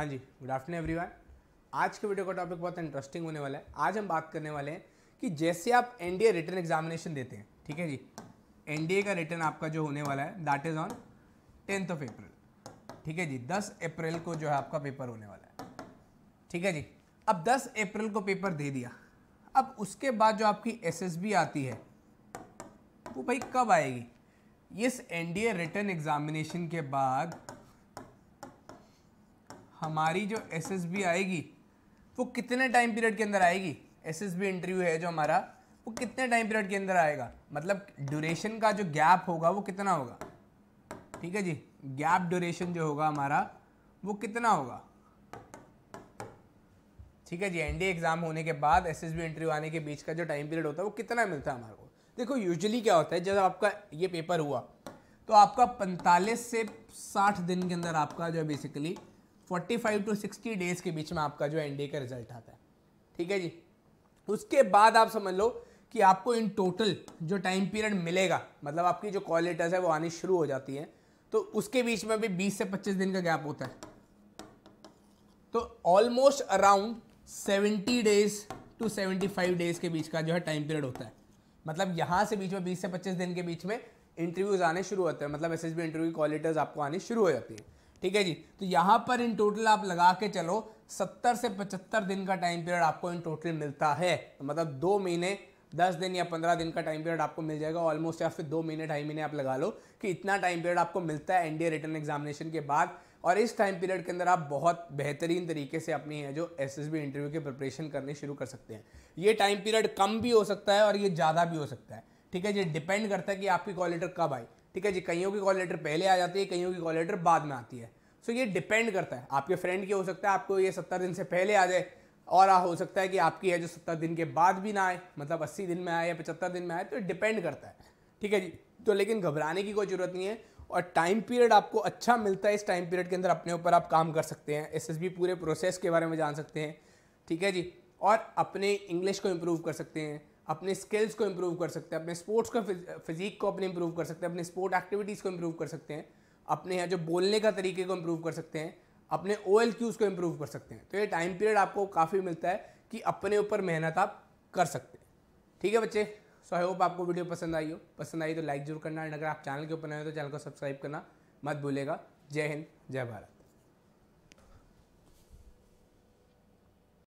हाँ जी good afternoon everyone आज के वीडियो का टॉपिक बहुत इंटरेस्टिंग होने वाला है आज हम बात करने वाले हैं कि जैसे आप एनडीए रिटर्न एग्जामिनेशन देते हैं ठीक है जी एनडीए का रिटर्न आपका जो होने वाला है that is on tenth of April ठीक है जी दस अप्रैल को जो है आपका पेपर होने वाला है ठीक है जी अब दस अप्रैल को पेपर दे दिया अब उसके बाद जो आपकी बी आती है वो भाई कब आएगी इस एन ए रिटर्न एग्जामिनेशन के बाद हमारी जो एसएसबी आएगी वो कितने टाइम पीरियड के अंदर आएगी एसएसबी इंटरव्यू है जो हमारा वो कितने टाइम पीरियड के अंदर आएगा मतलब ड्यूरेशन का जो गैप होगा वो कितना होगा ठीक है जी गैप ड्यूरेशन जो होगा हमारा वो कितना होगा ठीक है जी डी एग्जाम होने के बाद एसएसबी इंटरव्यू आने के बीच का जो टाइम पीरियड होता है वो कितना मिलता है हमारे को देखो यूजली क्या होता है जब आपका ये पेपर हुआ तो आपका पैंतालीस से साठ दिन के अंदर आपका जो है बेसिकली 45 टू 60 डेज के बीच में आपका जो एनडीए का रिजल्ट आता है ठीक है जी उसके बाद आप समझ लो कि आपको इन टोटल जो टाइम पीरियड मिलेगा मतलब आपकी जो कॉल लेटर्स है वो आनी शुरू हो जाती है तो उसके बीच में भी 20 से 25 दिन का गैप होता है तो almost around 70 days to 75 days के बीच का जो है टाइम पीरियड होता है मतलब यहाँ से बीच में 20 से 25 दिन के बीच में इंटरव्यूज़ आने शुरू होते हैं मतलब S S B interview call letters आपको आनी शुरू हो जाती है ठीक है जी तो यहाँ पर इन टोटल आप लगा के चलो सत्तर से पचहत्तर दिन का टाइम पीरियड आपको इन टोटल मिलता है तो मतलब दो महीने दस दिन या पंद्रह दिन का टाइम पीरियड आपको मिल जाएगा ऑलमोस्ट या फिर दो महीने ढाई महीने आप लगा लो कि इतना टाइम पीरियड आपको मिलता है एनडीए रिटर्न एग्जामिनेशन के बाद और इस टाइम पीरियड के अंदर आप बहुत बेहतरीन तरीके से अपनी है जो एस इंटरव्यू की प्रिपरेशन करनी शुरू कर सकते हैं ये टाइम पीरियड कम भी हो सकता है और ये ज़्यादा भी हो सकता है ठीक है ये डिपेंड करता है कि आपकी क्वालिटी कब आई ठीक है जी कईयों की कॉल लेटर पहले आ जाती है कईयों की कॉल लेटर बाद में आती है सो so, ये डिपेंड करता है आपके फ्रेंड की हो सकता है आपको ये सत्तर दिन से पहले आ जाए और आ हो सकता है कि आपकी है जो सत्तर दिन के बाद भी ना आए मतलब अस्सी दिन में आए या पचहत्तर दिन में आए तो डिपेंड करता है ठीक है जी तो लेकिन घबराने की कोई ज़रूरत नहीं है और टाइम पीरियड आपको अच्छा मिलता है इस टाइम पीरियड के अंदर अपने ऊपर आप काम कर सकते हैं एस पूरे प्रोसेस के बारे में जान सकते हैं ठीक है जी और अपने इंग्लिश को इम्प्रूव कर सकते हैं अपने स्किल्स को इम्प्रूव कर सकते हैं अपने स्पोर्ट्स का फिजिक को अपने इम्प्रूव कर सकते हैं अपने स्पोर्ट एक्टिविटीज़ को इम्प्रूव कर सकते हैं अपने यहाँ जो बोलने का तरीके को इम्प्रूव कर सकते हैं अपने ओ एल क्यूज़ को इम्प्रूव कर सकते हैं तो ये टाइम पीरियड आपको काफ़ी मिलता है कि अपने ऊपर मेहनत आप कर सकते हैं ठीक है बच्चे सो आई होप आपको वीडियो पसंद आई हो पसंद आई तो लाइक जरूर करना एंड अगर आप चैनल के ऊपर नए हो तो चैनल को सब्सक्राइब करना मत भूलेगा जय हिंद जय भारत